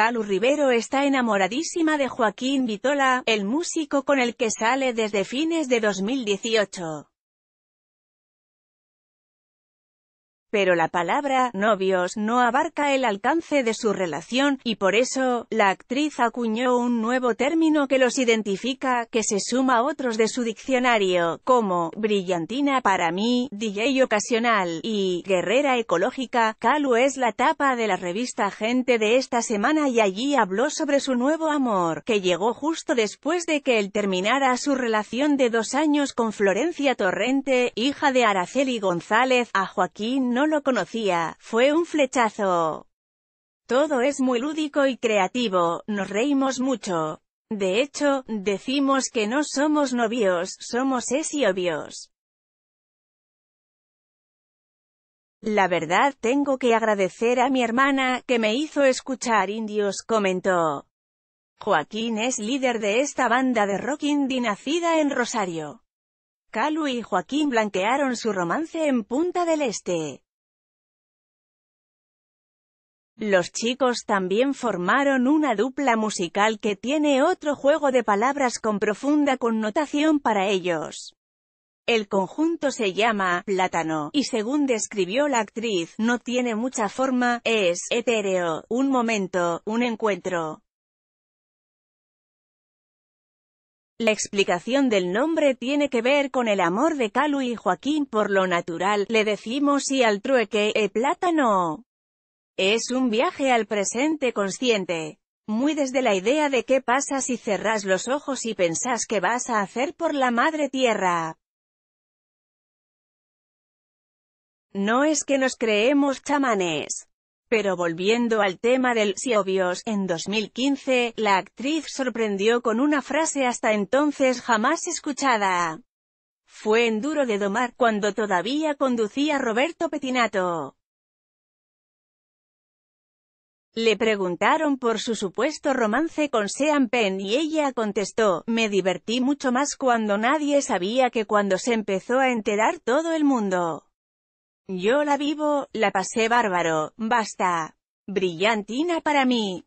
Calu Rivero está enamoradísima de Joaquín Vitola, el músico con el que sale desde fines de 2018. Pero la palabra «novios» no abarca el alcance de su relación, y por eso, la actriz acuñó un nuevo término que los identifica, que se suma a otros de su diccionario, como «brillantina para mí», «DJ ocasional» y «guerrera ecológica». Calu es la tapa de la revista Gente de esta semana y allí habló sobre su nuevo amor, que llegó justo después de que él terminara su relación de dos años con Florencia Torrente, hija de Araceli González, a Joaquín no no lo conocía, fue un flechazo. Todo es muy lúdico y creativo, nos reímos mucho. De hecho, decimos que no somos novios, somos es y La verdad tengo que agradecer a mi hermana, que me hizo escuchar indios, comentó. Joaquín es líder de esta banda de rock indie nacida en Rosario. Calu y Joaquín blanquearon su romance en Punta del Este. Los chicos también formaron una dupla musical que tiene otro juego de palabras con profunda connotación para ellos. El conjunto se llama plátano, y según describió la actriz, no tiene mucha forma, es etéreo, un momento, un encuentro. La explicación del nombre tiene que ver con el amor de Calu y Joaquín por lo natural, le decimos y al trueque, e plátano. Es un viaje al presente consciente. Muy desde la idea de qué pasa si cerrás los ojos y pensás que vas a hacer por la madre tierra. No es que nos creemos chamanes. Pero volviendo al tema del si obvios, en 2015, la actriz sorprendió con una frase hasta entonces jamás escuchada. Fue en Duro de Domar cuando todavía conducía Roberto Petinato. Le preguntaron por su supuesto romance con Sean Penn y ella contestó, me divertí mucho más cuando nadie sabía que cuando se empezó a enterar todo el mundo. Yo la vivo, la pasé bárbaro, basta. Brillantina para mí.